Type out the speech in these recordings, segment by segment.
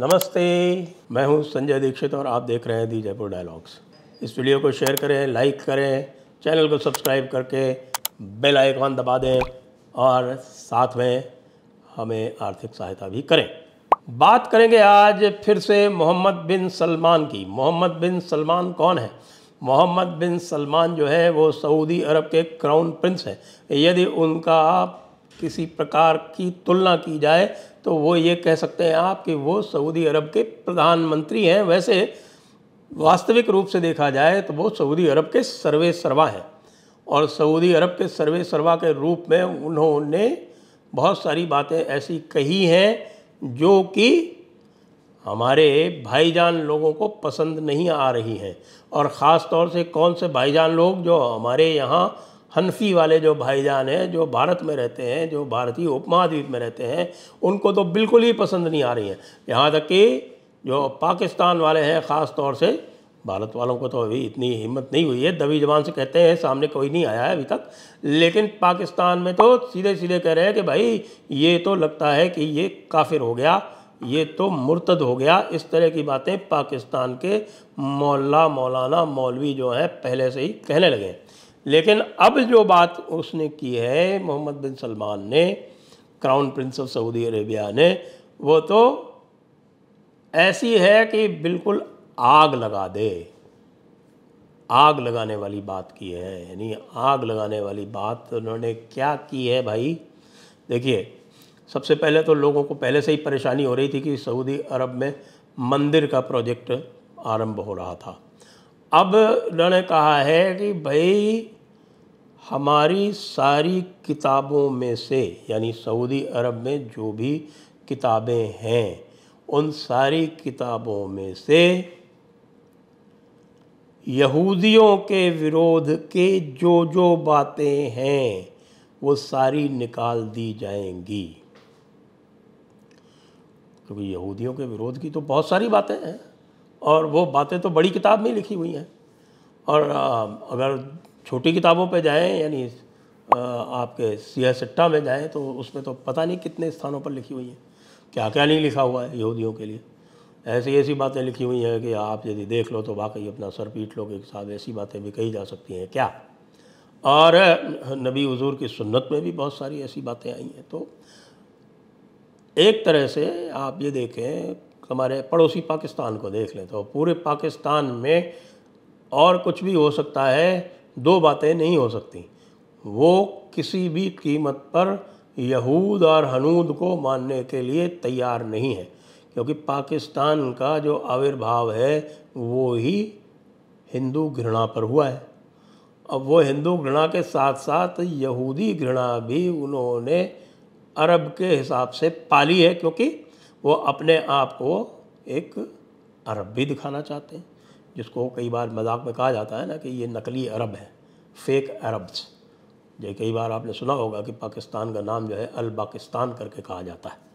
नमस्ते मैं हूं संजय दीक्षित और आप देख रहे हैं दी जयपुर डायलॉग्स इस वीडियो को शेयर करें लाइक करें चैनल को सब्सक्राइब करके बेल आइकॉन दबा दें और साथ में हमें आर्थिक सहायता भी करें बात करेंगे आज फिर से मोहम्मद बिन सलमान की मोहम्मद बिन सलमान कौन है मोहम्मद बिन सलमान जो है वो सऊदी अरब के क्राउन प्रिंस हैं यदि उनका किसी प्रकार की तुलना की जाए तो वो ये कह सकते हैं आप कि वो सऊदी अरब के प्रधानमंत्री हैं वैसे वास्तविक रूप से देखा जाए तो वो सऊदी अरब के सर्वे सर्वा हैं और सऊदी अरब के सर्वे सर्वा के रूप में उन्होंने बहुत सारी बातें ऐसी कही हैं जो कि हमारे भाईजान लोगों को पसंद नहीं आ रही हैं और ख़ास तौर से कौन से भाईजान लोग जो हमारे यहाँ हनफी वाले जो भाईजान हैं जो भारत में रहते हैं जो भारतीय उपमहाद्वीप में रहते हैं उनको तो बिल्कुल ही पसंद नहीं आ रही हैं यहाँ तक कि जो पाकिस्तान वाले हैं ख़ास तौर से भारत वालों को तो अभी इतनी हिम्मत नहीं हुई है दबी जबान से कहते हैं सामने कोई नहीं आया है अभी तक लेकिन पाकिस्तान में तो सीधे सीधे कह रहे हैं कि भाई ये तो लगता है कि ये काफिर हो गया ये तो मुर्तद हो गया इस तरह की बातें पाकिस्तान के मौला मौलाना मौलवी जो हैं पहले से ही कहने लगे हैं लेकिन अब जो बात उसने की है मोहम्मद बिन सलमान ने crown prince of Saudi Arabia ने वो तो ऐसी है कि बिल्कुल आग लगा दे आग लगाने वाली बात की है यानी आग लगाने वाली बात उन्होंने क्या की है भाई देखिए सबसे पहले तो लोगों को पहले से ही परेशानी हो रही थी कि सऊदी अरब में मंदिर का प्रोजेक्ट आरंभ हो रहा था अब उन्होंने कहा है कि भाई हमारी सारी किताबों में से यानी सऊदी अरब में जो भी किताबें हैं उन सारी किताबों में से यहूदियों के विरोध के जो जो बातें हैं वो सारी निकाल दी जाएंगी क्योंकि तो यहूदियों के विरोध की तो बहुत सारी बातें हैं और वो बातें तो बड़ी किताब में लिखी हुई हैं और अगर छोटी किताबों पे जाएं यानी आपके सिया सट्टा में जाएं तो उसमें तो पता नहीं कितने स्थानों पर लिखी हुई हैं क्या क्या नहीं लिखा हुआ है यहूदियों के लिए ऐसी ऐसी बातें लिखी हुई हैं कि आप यदि देख लो तो वाकई अपना सर पीट लो के साथ ऐसी बातें भी कही जा सकती हैं क्या और नबी हजूर की सुन्नत में भी बहुत सारी ऐसी बातें आई हैं तो एक तरह से आप ये देखें हमारे पड़ोसी पाकिस्तान को देख लें तो पूरे पाकिस्तान में और कुछ भी हो सकता है दो बातें नहीं हो सकती वो किसी भी कीमत पर यहूद और हनूद को मानने के लिए तैयार नहीं है क्योंकि पाकिस्तान का जो आविर्भाव है वो ही हिंदू घृणा पर हुआ है अब वो हिंदू घृणा के साथ साथ यहूदी घृणा भी उन्होंने अरब के हिसाब से पाली है क्योंकि वो अपने आप को एक अरब भी दिखाना चाहते हैं जिसको कई बार मजाक में कहा जाता है ना कि ये नकली अरब है फेक अरब्स ये कई बार आपने सुना होगा कि पाकिस्तान का नाम जो है अल पाकिस्तान करके कहा जाता है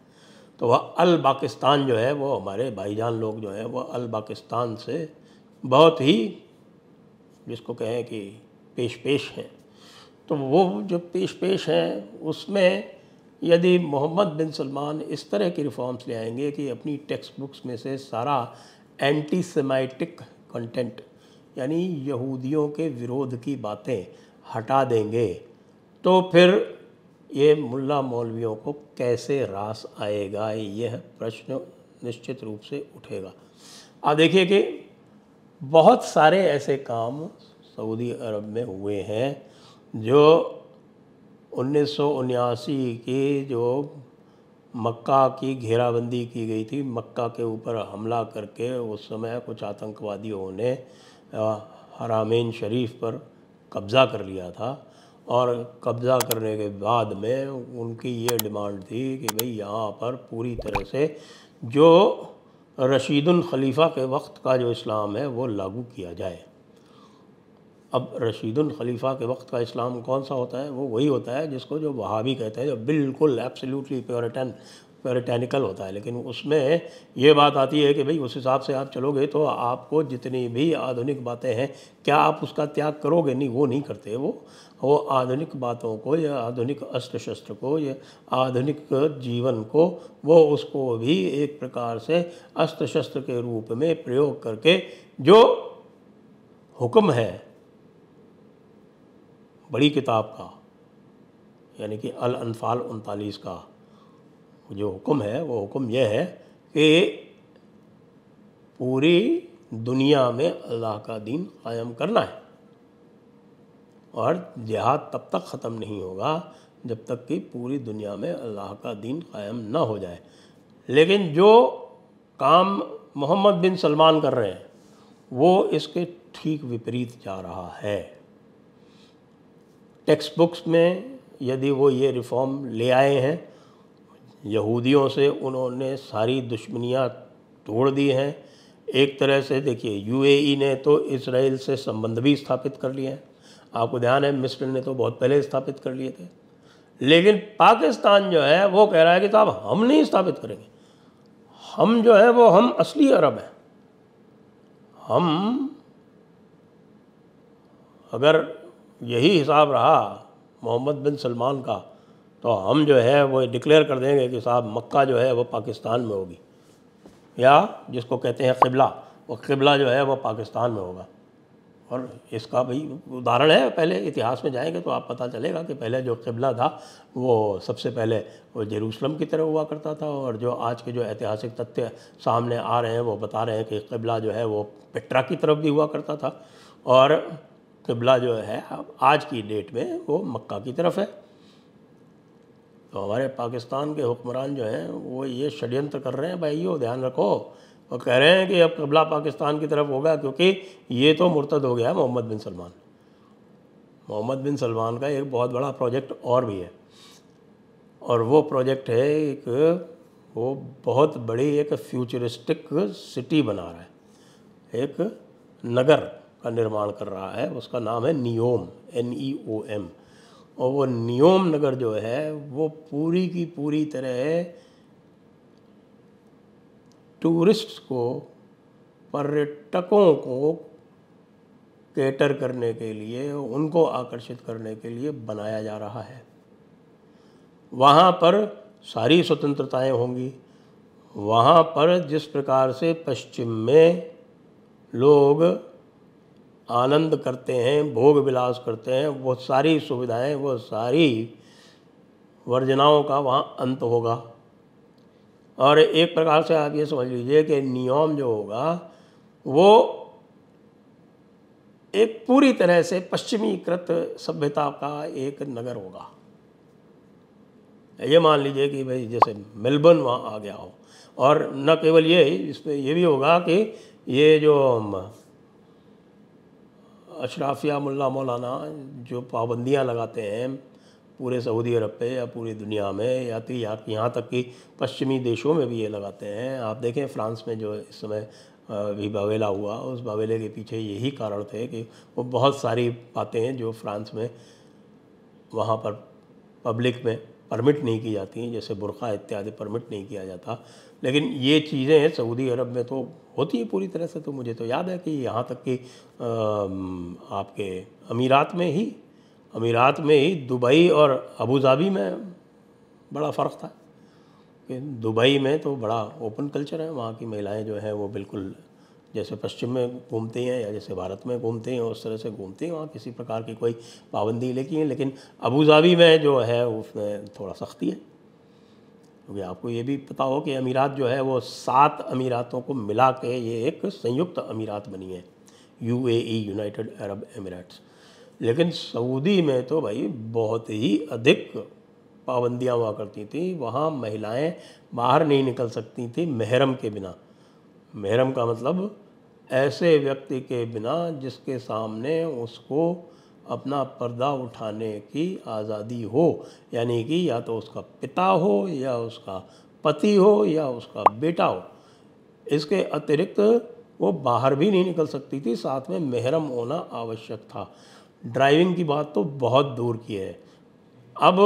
तो वह अल पाकिस्तान जो है वो हमारे भाईजान लोग जो हैं वह अल पाकिस्तान से बहुत ही जिसको कहें कि पेश पेश हैं तो वो जो पेश पेश हैं उसमें यदि मोहम्मद बिन सलमान इस तरह के रिफॉर्म्स ले आएंगे कि अपनी टेक्स्ट बुक्स में से सारा एंटी सेमाइटिक कंटेंट यानी यहूदियों के विरोध की बातें हटा देंगे तो फिर ये मुल्ला मौलवियों को कैसे रास आएगा यह प्रश्न निश्चित रूप से उठेगा आप देखिए कि बहुत सारे ऐसे काम सऊदी अरब में हुए हैं जो उन्नीस की जो मक्का की घेराबंदी की गई थी मक्का के ऊपर हमला करके उस समय कुछ आतंकवादियों ने हरामेन शरीफ पर कब्ज़ा कर लिया था और कब्ज़ा करने के बाद में उनकी ये डिमांड थी कि भाई यहाँ पर पूरी तरह से जो रशीदुल खलीफ़ा के वक्त का जो इस्लाम है वो लागू किया जाए अब रशीदुल खलीफा के वक्त का इस्लाम कौन सा होता है वो वही होता है जिसको जो वहावी कहते हैं जो बिल्कुल एब्सोल्युटली प्योरिटन प्योरिटेनिकल होता है लेकिन उसमें ये बात आती है कि भाई उस हिसाब से आप चलोगे तो आपको जितनी भी आधुनिक बातें हैं क्या आप उसका त्याग करोगे नहीं वो नहीं करते वो वो आधुनिक बातों को या आधुनिक अस्त्र शस्त्र को या आधुनिक जीवन को वो उसको भी एक प्रकार से अस्त्र शस्त्र के रूप में प्रयोग करके जो हुक्म है बड़ी किताब का यानी कि अल अनफाल उनतालीस का जो हुक्म है वो हुक्म यह है कि पूरी दुनिया में अल्लाह का दीन कायम करना है और जिहाद तब तक ख़त्म नहीं होगा जब तक कि पूरी दुनिया में अल्लाह का दीन कायम ना हो जाए लेकिन जो काम मोहम्मद बिन सलमान कर रहे हैं वो इसके ठीक विपरीत जा रहा है टेक्स्ट बुक्स में यदि वो ये रिफॉर्म ले आए हैं यहूदियों से उन्होंने सारी दुश्मनियाँ तोड़ दी हैं एक तरह से देखिए यूएई ने तो इसराइल से संबंध भी स्थापित कर लिए हैं आपको ध्यान है मिस्र ने तो बहुत पहले स्थापित कर लिए थे लेकिन पाकिस्तान जो है वो कह रहा है कि साहब हम नहीं स्थापित करेंगे हम जो है वो हम असली अरब हैं हम अगर यही हिसाब रहा मोहम्मद बिन सलमान का तो हम जो है वो डिक्लेयर कर देंगे कि साहब मक्का जो है वो पाकिस्तान में होगी या जिसको कहते हैं किबला वो किबला जो है वो पाकिस्तान में होगा और इसका भी उदाहरण है पहले इतिहास में जाएंगे तो आप पता चलेगा कि पहले जो किबला था वो सबसे पहले वो जेरूसलम की तरह हुआ करता था और जो आज के जो ऐतिहासिक तथ्य सामने आ रहे हैं वो बता रहे हैं कि किबला जो है वो पेट्रा की तरफ भी हुआ करता था और कबला जो है आज की डेट में वो मक्का की तरफ है तो हमारे पाकिस्तान के हुक्मरान जो हैं वो ये षड्यंत्र कर रहे हैं भाई यो ध्यान रखो वो कह रहे हैं कि अब कबला पाकिस्तान की तरफ होगा क्योंकि ये तो मुर्तद हो गया है मोहम्मद बिन सलमान मोहम्मद बिन सलमान का एक बहुत बड़ा प्रोजेक्ट और भी है और वो प्रोजेक्ट है एक वो बहुत बड़ी एक फ्यूचरिस्टिक सिटी बना रहा है एक नगर का निर्माण कर रहा है उसका नाम है Neom N E O M और वो नियोम नगर जो है वो पूरी की पूरी तरह टूरिस्ट को पर्यटकों को केटर करने के लिए उनको आकर्षित करने के लिए बनाया जा रहा है वहाँ पर सारी स्वतंत्रताएं होंगी वहाँ पर जिस प्रकार से पश्चिम में लोग आनंद करते हैं भोग विलास करते हैं वो सारी सुविधाएं वो सारी वर्जनाओं का वहाँ अंत होगा और एक प्रकार से आप ये समझ लीजिए कि नियम जो होगा वो एक पूरी तरह से पश्चिमीकृत सभ्यता का एक नगर होगा ये मान लीजिए कि भाई जैसे मेलबर्न वहाँ आ गया हो और न केवल ये इसमें ये भी होगा कि ये जो अशराफिया मुल्ला मौलाना जो पाबंदियाँ लगाते हैं पूरे सऊदी अरब पे या पूरी दुनिया में या तो यहाँ यहाँ तक कि पश्चिमी देशों में भी ये लगाते हैं आप देखें फ्रांस में जो इस समय भी बावेला हुआ उस बावेले के पीछे यही कारण थे कि वो बहुत सारी बातें जो फ्रांस में वहाँ पर पब्लिक में परमिट नहीं की जाती हैं जैसे बुरख़ा इत्यादि परमिट नहीं किया जाता लेकिन ये चीज़ें सऊदी अरब में तो होती है पूरी तरह से तो मुझे तो याद है कि यहाँ तक कि आपके अमीरात में ही अमीरात में ही दुबई और अबू धाबी में बड़ा फ़र्क था कि दुबई में तो बड़ा ओपन कल्चर है वहाँ की महिलाएं जो हैं वो बिल्कुल जैसे पश्चिम में घूमते हैं या जैसे भारत में घूमते हैं उस तरह से घूमते हैं वहाँ किसी प्रकार की कोई पाबंदी लेकी है लेकिन अबूधाबी में जो है उसमें थोड़ा सख्ती है क्योंकि आपको ये भी पता हो कि अमीरात जो है वो सात अमीरातों को मिला के ये एक संयुक्त अमीरात बनी है यू यूनाइटेड अरब एमिरेट्स लेकिन सऊदी में तो भाई बहुत ही अधिक पाबंदियाँ हुआ करती थी वहाँ महिलाएं बाहर नहीं निकल सकती थी महरम के बिना महरम का मतलब ऐसे व्यक्ति के बिना जिसके सामने उसको अपना पर्दा उठाने की आज़ादी हो यानी कि या तो उसका पिता हो या उसका पति हो या उसका बेटा हो इसके अतिरिक्त वो बाहर भी नहीं निकल सकती थी साथ में महरम होना आवश्यक था ड्राइविंग की बात तो बहुत दूर की है अब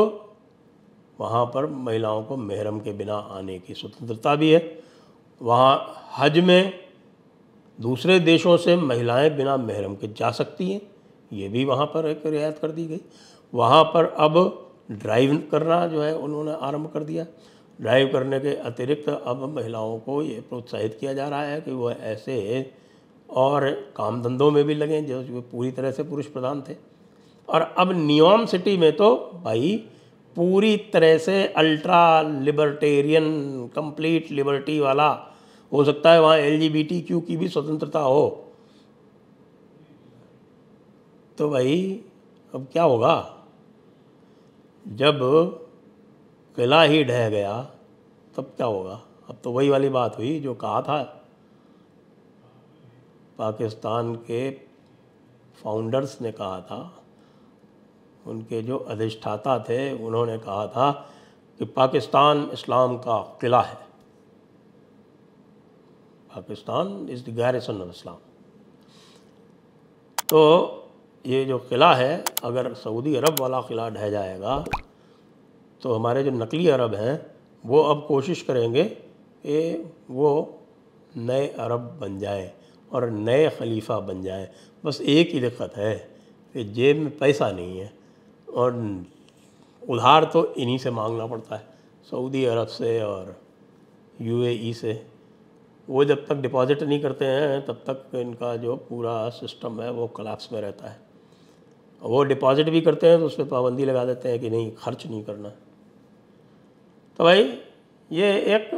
वहाँ पर महिलाओं को महरम के बिना आने की स्वतंत्रता भी है वहाँ हज में दूसरे देशों से महिलाएं बिना महरम के जा सकती हैं ये भी वहाँ पर एक रियायत कर दी गई वहाँ पर अब ड्राइव करना जो है उन्होंने आरंभ कर दिया ड्राइव करने के अतिरिक्त अब महिलाओं को ये प्रोत्साहित किया जा रहा है कि वह ऐसे और काम धंधों में भी लगें जो पूरी तरह से पुरुष प्रधान थे और अब न्योम सिटी में तो भाई पूरी तरह से अल्ट्रा लिबर्टेरियन कंप्लीट लिबर्टी वाला हो सकता है वहाँ एल की भी स्वतंत्रता हो तो भाई अब क्या होगा जब किला ही ढह गया तब क्या होगा अब तो वही वाली बात हुई जो कहा था पाकिस्तान के फाउंडर्स ने कहा था उनके जो अधिष्ठाता थे उन्होंने कहा था कि पाकिस्तान इस्लाम का किला है Pakistan is the garrison of Islam तो ये जो किला है अगर सऊदी अरब वाला किला ढह जाएगा तो हमारे जो नकली अरब हैं वो अब कोशिश करेंगे कि वो नए अरब बन जाए और नए खलीफा बन जाए बस एक ही दिक्कत है कि जेब में पैसा नहीं है और उधार तो इन्हीं से मांगना पड़ता है सऊदी अरब से और यूएई से वो जब तक डिपॉजिट नहीं करते हैं तब तक इनका जो पूरा सिस्टम है वो कलाप्स में रहता है वो डिपॉजिट भी करते हैं तो उस पर पाबंदी लगा देते हैं कि नहीं खर्च नहीं करना तो भाई ये एक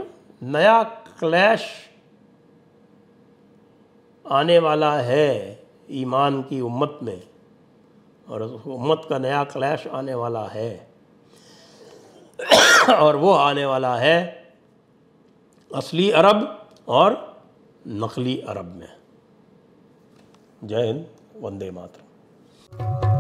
नया क्लैश आने वाला है ईमान की उम्मत में और उम्मत का नया क्लैश आने वाला है और वो आने वाला है असली अरब और नकली अरब में जय हिंद वंदे मातरम